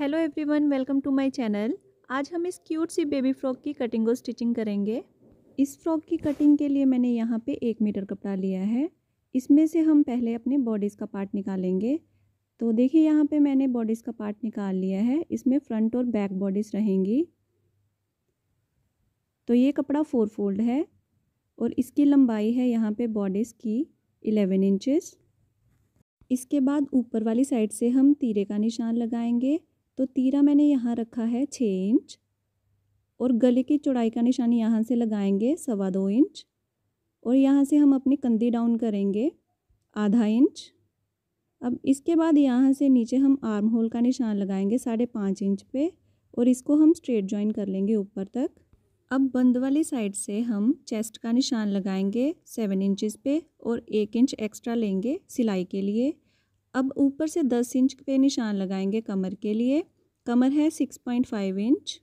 hello everyone welcome to my channel आज हम इस क्यूट सी बेबी फ्रॉक की कटिंग और स्टिचिंग करेंगे इस फ्रॉक की कटिंग के लिए मैंने यहाँ पे एक मीटर कपड़ा लिया है इसमें से हम पहले अपने बॉडीज़ का पार्ट निकालेंगे तो देखिए यहाँ पे मैंने बॉडीज़ का पार्ट निकाल लिया है इसमें फ्रंट और बैक बॉडीज़ रहेंगी तो ये कपड़ा फोर फोल्ड है और इसकी लंबाई है यहाँ पर बॉडीज़ की इलेवन इंचज़ इसके बाद ऊपर वाली साइड से हम तीरे का निशान लगाएंगे तो तीरा मैंने यहाँ रखा है छः इंच और गले की चौड़ाई का निशान यहाँ से लगाएंगे सवा दो इंच और यहाँ से हम अपनी कंधी डाउन करेंगे आधा इंच अब इसके बाद यहाँ से नीचे हम आर्म होल का निशान लगाएंगे साढ़े पाँच इंच पे और इसको हम स्ट्रेट जॉइन कर लेंगे ऊपर तक अब बंद वाली साइड से हम चेस्ट का निशान लगाएंगे सेवन इंचज़ पे और एक इंच एक्स्ट्रा लेंगे सिलाई के लिए अब ऊपर से दस इंच पे निशान लगाएंगे कमर के लिए कमर है सिक्स पॉइंट फाइव इंच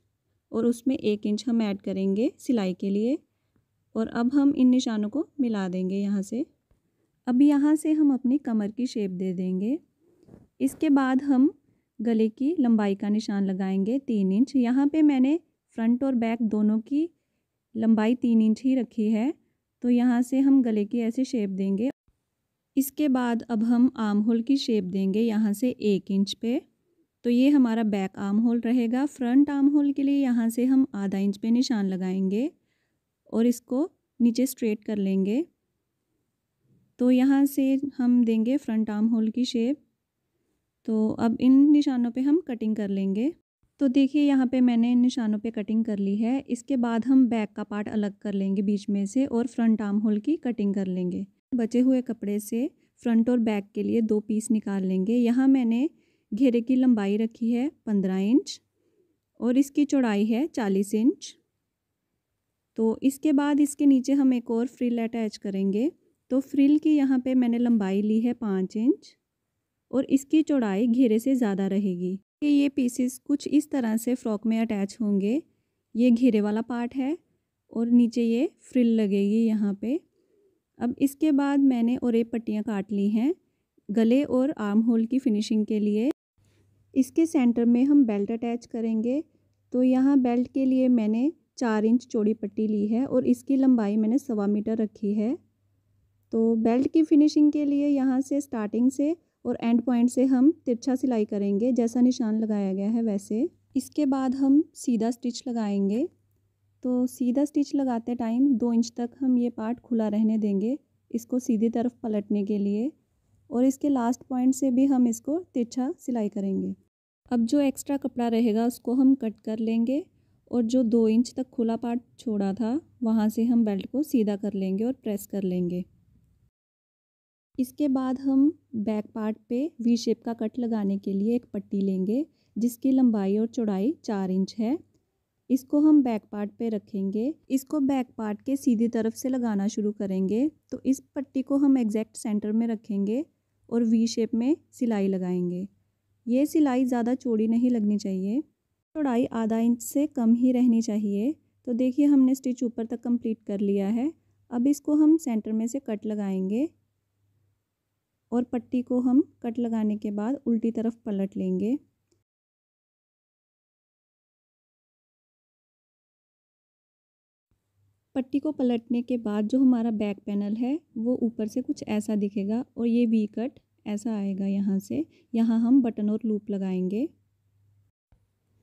और उसमें एक इंच हम ऐड करेंगे सिलाई के लिए और अब हम इन निशानों को मिला देंगे यहाँ से अब यहाँ से हम अपनी कमर की शेप दे देंगे इसके बाद हम गले की लंबाई का निशान लगाएंगे तीन इंच यहाँ पे मैंने फ्रंट और बैक दोनों की लंबाई तीन इंच ही रखी है तो यहाँ से हम गले की ऐसे शेप देंगे इसके बाद अब हम आर्म होल की शेप देंगे यहाँ से एक इंच पे तो ये हमारा बैक आर्म होल रहेगा फ्रंट आर्म होल के लिए यहाँ से हम आधा इंच पे निशान लगाएंगे और इसको नीचे स्ट्रेट कर लेंगे तो यहाँ से हम देंगे फ्रंट आर्म होल की शेप तो अब इन निशानों पे हम कटिंग कर लेंगे तो देखिए यहाँ पे मैंने इन निशानों पे कटिंग कर ली है इसके बाद हम बैक का पार्ट अलग कर लेंगे बीच में से और फ्रंट आर्म होल की कटिंग कर लेंगे बचे हुए कपड़े से फ्रंट और बैक के लिए दो पीस निकाल लेंगे यहाँ मैंने घेरे की लंबाई रखी है पंद्रह इंच और इसकी चौड़ाई है चालीस इंच तो इसके बाद इसके नीचे हम एक और फ्रिल अटैच करेंगे तो फ्रिल की यहाँ पे मैंने लंबाई ली है पाँच इंच और इसकी चौड़ाई घेरे से ज़्यादा रहेगी कि ये पीसेस कुछ इस तरह से फ्रॉक में अटैच होंगे ये घेरे वाला पार्ट है और नीचे ये फ्रिल लगेगी यहाँ पे अब इसके बाद मैंने ओरेप पट्टियाँ काट ली हैं गले और आर्म होल की फिनिशिंग के लिए इसके सेंटर में हम बेल्ट अटैच करेंगे तो यहाँ बेल्ट के लिए मैंने चार इंच चौड़ी पट्टी ली है और इसकी लंबाई मैंने सवा मीटर रखी है तो बेल्ट की फिनिशिंग के लिए यहाँ से स्टार्टिंग से और एंड पॉइंट से हम तिरछा सिलाई करेंगे जैसा निशान लगाया गया है वैसे इसके बाद हम सीधा स्टिच लगाएंगे तो सीधा स्टिच लगाते टाइम दो इंच तक हम ये पार्ट खुला रहने देंगे इसको सीधी तरफ पलटने के लिए और इसके लास्ट पॉइंट से भी हम इसको तिरछा सिलाई करेंगे अब जो एक्स्ट्रा कपड़ा रहेगा उसको हम कट कर लेंगे और जो दो इंच तक खुला पार्ट छोड़ा था वहाँ से हम बेल्ट को सीधा कर लेंगे और प्रेस कर लेंगे इसके बाद हम बैक पार्ट पे वी शेप का कट लगाने के लिए एक पट्टी लेंगे जिसकी लंबाई और चौड़ाई चार इंच है इसको हम बैक पार्ट पे रखेंगे इसको बैक पार्ट के सीधी तरफ से लगाना शुरू करेंगे तो इस पट्टी को हम एग्जैक्ट सेंटर में रखेंगे और वी शेप में सिलाई लगाएंगे ये सिलाई ज़्यादा चौड़ी नहीं लगनी चाहिए चौड़ाई आधा इंच से कम ही रहनी चाहिए तो देखिए हमने स्टिच ऊपर तक कंप्लीट कर लिया है अब इसको हम सेंटर में से कट लगाएंगे और पट्टी को हम कट लगाने के बाद उल्टी तरफ पलट लेंगे पट्टी को पलटने के बाद जो हमारा बैक पैनल है वो ऊपर से कुछ ऐसा दिखेगा और ये वी कट ऐसा आएगा यहाँ से यहाँ हम बटन और लूप लगाएंगे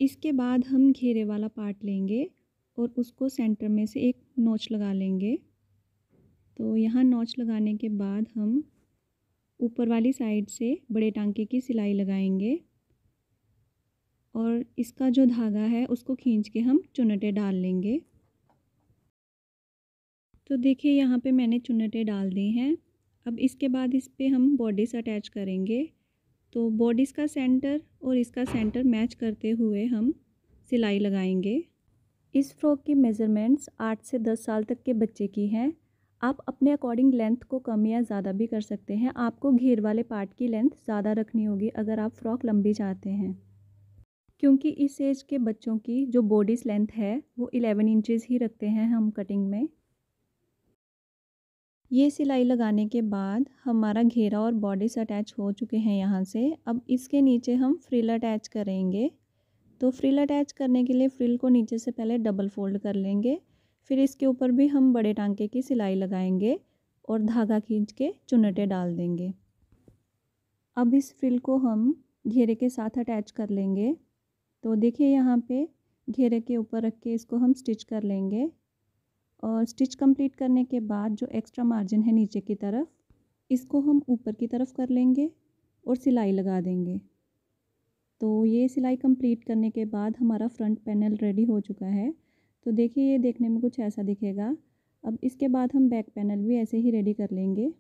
इसके बाद हम घेरे वाला पार्ट लेंगे और उसको सेंटर में से एक नोच लगा लेंगे तो यहाँ नोच लगाने के बाद हम ऊपर वाली साइड से बड़े टांके की सिलाई लगाएंगे और इसका जो धागा है उसको खींच के हम चुनटे डाल लेंगे तो देखिए यहाँ पे मैंने चुनटे डाल दी हैं अब इसके बाद इस पर हम बॉडीस अटैच करेंगे तो बॉडीज़ का सेंटर और इसका सेंटर मैच करते हुए हम सिलाई लगाएंगे इस फ्रॉक की मेज़रमेंट्स आठ से दस साल तक के बच्चे की हैं आप अपने अकॉर्डिंग लेंथ को कम या ज़्यादा भी कर सकते हैं आपको घेर वाले पार्ट की लेंथ ज़्यादा रखनी होगी अगर आप फ्रॉक लंबी चाहते हैं क्योंकि इस एज के बच्चों की जो बॉडीज़ लेंथ है वो 11 इंचेस ही रखते हैं हम कटिंग में ये सिलाई लगाने के बाद हमारा घेरा और बॉडीस अटैच हो चुके हैं यहाँ से अब इसके नीचे हम फ्रिल अटैच करेंगे तो फ्रिल अटैच करने के लिए फ्रिल को नीचे से पहले डबल फोल्ड कर लेंगे फिर इसके ऊपर भी हम बड़े टांके की सिलाई लगाएंगे और धागा खींच के चुनटे डाल देंगे अब इस फ्रिल को हम घेरे के साथ अटैच कर लेंगे तो देखिए यहाँ पे घेरे के ऊपर रख के इसको हम स्टिच कर लेंगे और स्टिच कंप्लीट करने के बाद जो एक्स्ट्रा मार्जिन है नीचे की तरफ इसको हम ऊपर की तरफ कर लेंगे और सिलाई लगा देंगे तो ये सिलाई कंप्लीट करने के बाद हमारा फ्रंट पैनल रेडी हो चुका है तो देखिए ये देखने में कुछ ऐसा दिखेगा अब इसके बाद हम बैक पैनल भी ऐसे ही रेडी कर लेंगे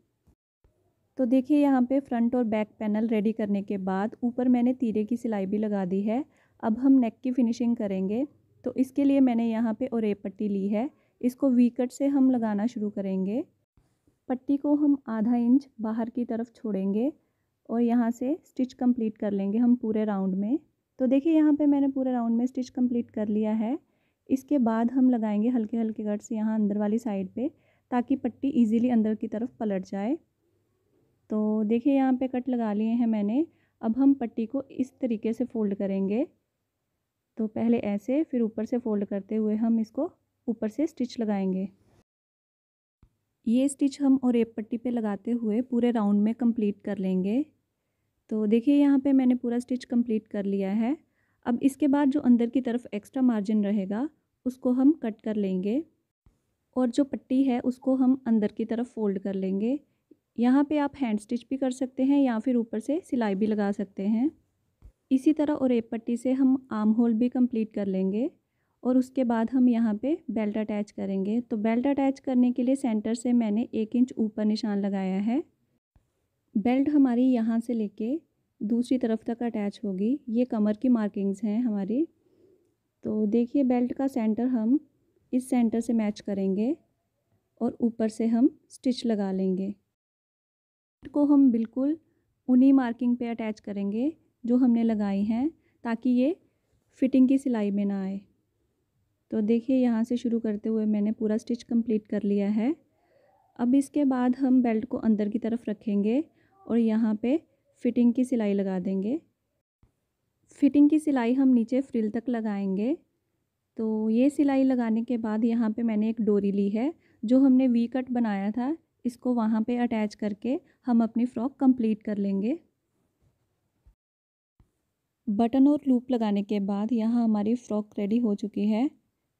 तो देखिए यहाँ पे फ्रंट और बैक पैनल रेडी करने के बाद ऊपर मैंने तीरे की सिलाई भी लगा दी है अब हम नेक की फिनिशिंग करेंगे तो इसके लिए मैंने यहाँ पे और पट्टी ली है इसको वी कट से हम लगाना शुरू करेंगे पट्टी को हम आधा इंच बाहर की तरफ छोड़ेंगे और यहाँ से स्टिच कंप्लीट कर लेंगे हम पूरे राउंड में तो देखिए यहाँ पे मैंने पूरे राउंड में स्टिच कंप्लीट कर लिया है इसके बाद हम लगाएंगे हल्के हल्के कट्स यहाँ अंदर वाली साइड पे ताकि पट्टी इजीली अंदर की तरफ पलट जाए तो देखिए यहाँ पे कट लगा लिए हैं मैंने अब हम पट्टी को इस तरीके से फ़ोल्ड करेंगे तो पहले ऐसे फिर ऊपर से फ़ोल्ड करते हुए हम इसको ऊपर से स्टिच लगाएंगे ये स्टिच हम और एक पट्टी पे लगाते हुए पूरे राउंड में कंप्लीट कर लेंगे तो देखिए यहाँ पे मैंने पूरा स्टिच कंप्लीट कर लिया है अब इसके बाद जो अंदर की तरफ एक्स्ट्रा मार्जिन रहेगा उसको हम कट कर लेंगे और जो पट्टी है उसको हम अंदर की तरफ फोल्ड कर लेंगे यहाँ पे आप हैंड स्टिच भी कर सकते हैं या फिर ऊपर से सिलाई भी लगा सकते हैं इसी तरह और एक पट्टी से हम आर्म होल भी कंप्लीट कर लेंगे और उसके बाद हम यहाँ पे बेल्ट अटैच करेंगे तो बेल्ट अटैच करने के लिए सेंटर से मैंने एक इंच ऊपर निशान लगाया है बेल्ट हमारी यहाँ से लेके दूसरी तरफ तक अटैच होगी ये कमर की मार्किंग्स हैं हमारी तो देखिए बेल्ट का सेंटर हम इस सेंटर से मैच करेंगे और ऊपर से हम स्टिच लगा लेंगे बेल्ट को हम बिल्कुल उन्हीं मार्किंग पे अटैच करेंगे जो हमने लगाई हैं ताकि ये फिटिंग की सिलाई में ना आए तो देखिए यहाँ से शुरू करते हुए मैंने पूरा स्टिच कंप्लीट कर लिया है अब इसके बाद हम बेल्ट को अंदर की तरफ रखेंगे और यहाँ पे फिटिंग की सिलाई लगा देंगे फिटिंग की सिलाई हम नीचे फ्रिल तक लगाएंगे तो ये सिलाई लगाने के बाद यहाँ पे मैंने एक डोरी ली है जो हमने वी कट बनाया था इसको वहाँ पे अटैच करके हम अपनी फ़्रॉक कंप्लीट कर लेंगे बटन और लूप लगाने के बाद यहाँ हमारी फ़्रॉक रेडी हो चुकी है